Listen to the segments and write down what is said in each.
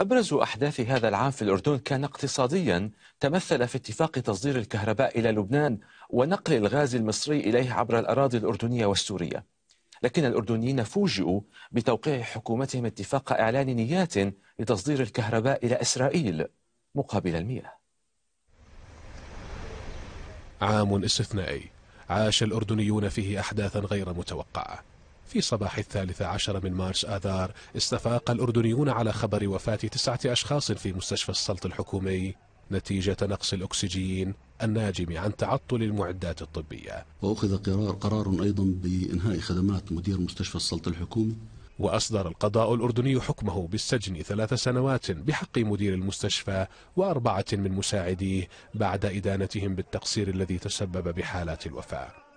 أبرز أحداث هذا العام في الأردن كان اقتصاديا تمثل في اتفاق تصدير الكهرباء إلى لبنان ونقل الغاز المصري إليه عبر الأراضي الأردنية والسورية لكن الأردنيين فوجئوا بتوقيع حكومتهم اتفاق إعلان نيات لتصدير الكهرباء إلى إسرائيل مقابل المياه عام استثنائي عاش الأردنيون فيه أحداثا غير متوقعة في صباح الثالث عشر من مارس آذار استفاق الأردنيون على خبر وفاة تسعة أشخاص في مستشفى السلط الحكومي نتيجة نقص الأكسجين الناجم عن تعطل المعدات الطبية وأخذ قرار, قرار أيضا بإنهاء خدمات مدير مستشفى السلط الحكومي وأصدر القضاء الأردني حكمه بالسجن ثلاث سنوات بحق مدير المستشفى وأربعة من مساعديه بعد إدانتهم بالتقصير الذي تسبب بحالات الوفاة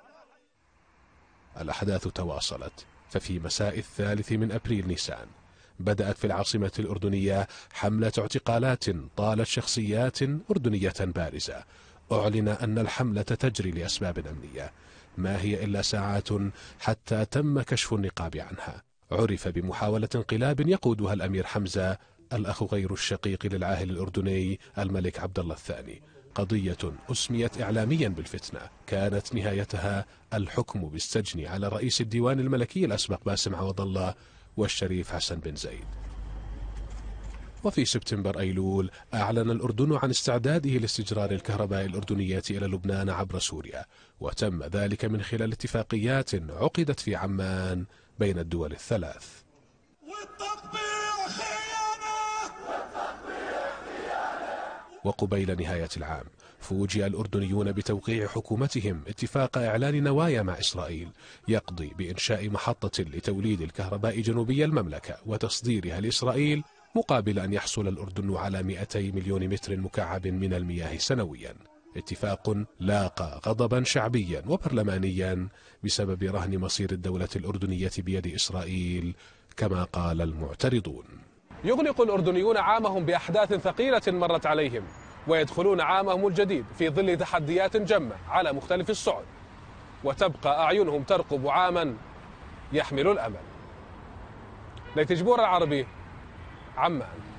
الأحداث تواصلت ففي مساء الثالث من أبريل نيسان بدأت في العاصمة الأردنية حملة اعتقالات طالت شخصيات أردنية بارزة أعلن أن الحملة تجري لأسباب أمنية ما هي إلا ساعات حتى تم كشف النقاب عنها عرف بمحاولة انقلاب يقودها الأمير حمزة الأخ غير الشقيق للعاهل الأردني الملك عبد الله الثاني قضية أسميت إعلاميا بالفتنة كانت نهايتها الحكم بالسجن على رئيس الديوان الملكي الأسبق باسم عوض الله والشريف حسن بن زيد وفي سبتمبر أيلول أعلن الأردن عن استعداده لاستجرار الكهرباء الأردنية إلى لبنان عبر سوريا وتم ذلك من خلال اتفاقيات عقدت في عمان بين الدول الثلاث وقبيل نهاية العام فوجئ الأردنيون بتوقيع حكومتهم اتفاق إعلان نوايا مع إسرائيل يقضي بإنشاء محطة لتوليد الكهرباء جنوبي المملكة وتصديرها لإسرائيل مقابل أن يحصل الأردن على 200 مليون متر مكعب من المياه سنويا اتفاق لاقى غضبا شعبيا وبرلمانيا بسبب رهن مصير الدولة الأردنية بيد إسرائيل كما قال المعترضون يغلق الأردنيون عامهم بأحداث ثقيلة مرت عليهم ويدخلون عامهم الجديد في ظل تحديات جمة على مختلف الصعد وتبقى أعينهم ترقب عاما يحمل الأمل نتيجبور العربي عمان